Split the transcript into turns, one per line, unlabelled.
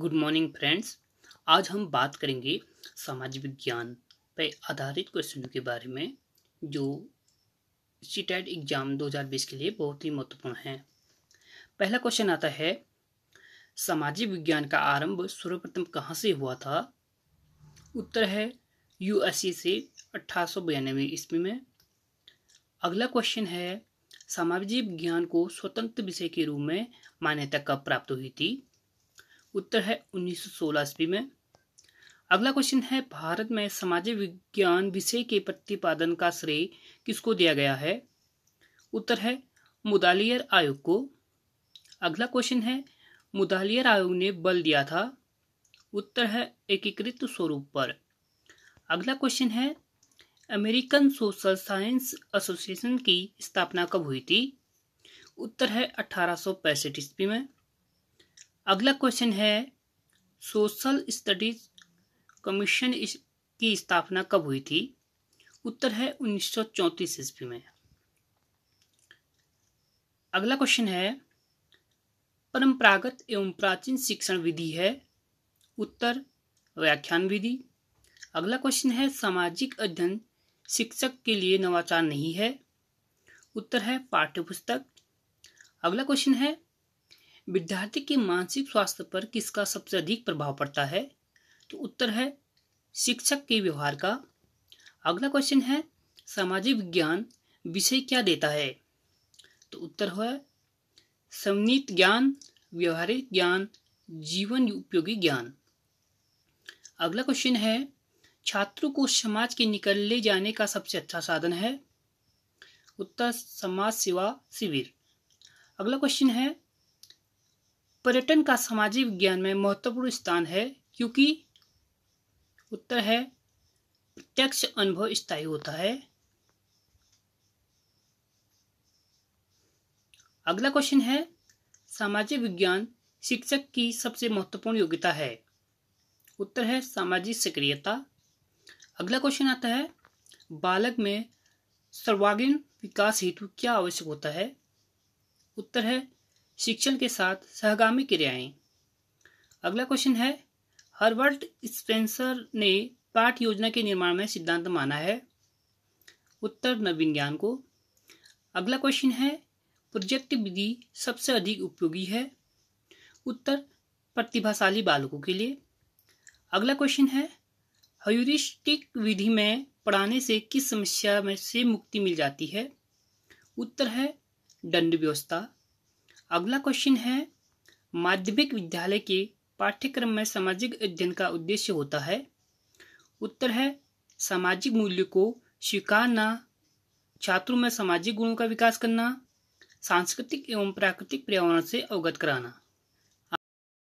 good morning friends आज हम बात करेंगे सामाजिक विज्ञान पर आधारित क्वेश्चन के बारे में जो सी एग्ज़ाम 2020 के लिए बहुत ही महत्वपूर्ण है पहला क्वेश्चन आता है सामाजिक विज्ञान का आरंभ सर्वप्रथम कहाँ से हुआ था उत्तर है यूएसए से अठारह सौ बयानवे ईस्वी में अगला क्वेश्चन है सामाजिक विज्ञान को स्वतंत्र विषय के रूप में मान्यता कब प्राप्त हुई थी उत्तर है 1916 ईस्वी में अगला क्वेश्चन है भारत में सामाजिक विज्ञान विषय के प्रतिपादन का श्रेय किसको दिया गया है उत्तर है मुदालियर आयोग को अगला क्वेश्चन है मुदालियर आयोग ने बल दिया था उत्तर है एकीकृत स्वरूप पर अगला क्वेश्चन है अमेरिकन सोशल साइंस एसोसिएशन की स्थापना कब हुई थी उत्तर है अठारह ईस्वी में अगला क्वेश्चन है सोशल स्टडीज कमीशन की स्थापना कब हुई थी उत्तर है 1934 ईस्वी में अगला क्वेश्चन है परंपरागत एवं प्राचीन शिक्षण विधि है उत्तर व्याख्यान विधि अगला क्वेश्चन है सामाजिक अध्ययन शिक्षक के लिए नवाचार नहीं है उत्तर है पाठ्यपुस्तक अगला क्वेश्चन है विद्यार्थी के मानसिक स्वास्थ्य पर किसका सबसे अधिक प्रभाव पड़ता है तो उत्तर है शिक्षक के व्यवहार का अगला क्वेश्चन है सामाजिक विज्ञान विषय क्या देता है तो उत्तर है समन्वित ज्ञान व्यवहारिक ज्ञान जीवन उपयोगी ज्ञान अगला क्वेश्चन है छात्रों को समाज के निकल ले जाने का सबसे अच्छा साधन है उत्तर समाज सेवा शिविर अगला क्वेश्चन है पर्यटन का सामाजिक विज्ञान में महत्वपूर्ण स्थान है क्योंकि उत्तर है प्रत्यक्ष अनुभव स्थायी होता है अगला क्वेश्चन है सामाजिक विज्ञान शिक्षक की सबसे महत्वपूर्ण योग्यता है उत्तर है सामाजिक सक्रियता अगला क्वेश्चन आता है बालक में सर्वागीण विकास हेतु क्या आवश्यक होता है उत्तर है शिक्षण के साथ सहगामी क्रियाएं अगला क्वेश्चन है हर्बर्ट स्पेंसर ने पाठ योजना के निर्माण में सिद्धांत माना है उत्तर नवीन ज्ञान को अगला क्वेश्चन है प्रोजेक्ट विधि सबसे अधिक उपयोगी है उत्तर प्रतिभाशाली बालकों के लिए अगला क्वेश्चन है ह्यूरिस्टिक विधि में पढ़ाने से किस समस्या में से मुक्ति मिल जाती है उत्तर है दंड व्यवस्था अगला क्वेश्चन है माध्यमिक विद्यालय के पाठ्यक्रम में सामाजिक अध्ययन का उद्देश्य होता है उत्तर है सामाजिक मूल्य को स्वीकारना छात्रों में सामाजिक गुणों का विकास करना सांस्कृतिक एवं प्राकृतिक पर्यावरण से अवगत कराना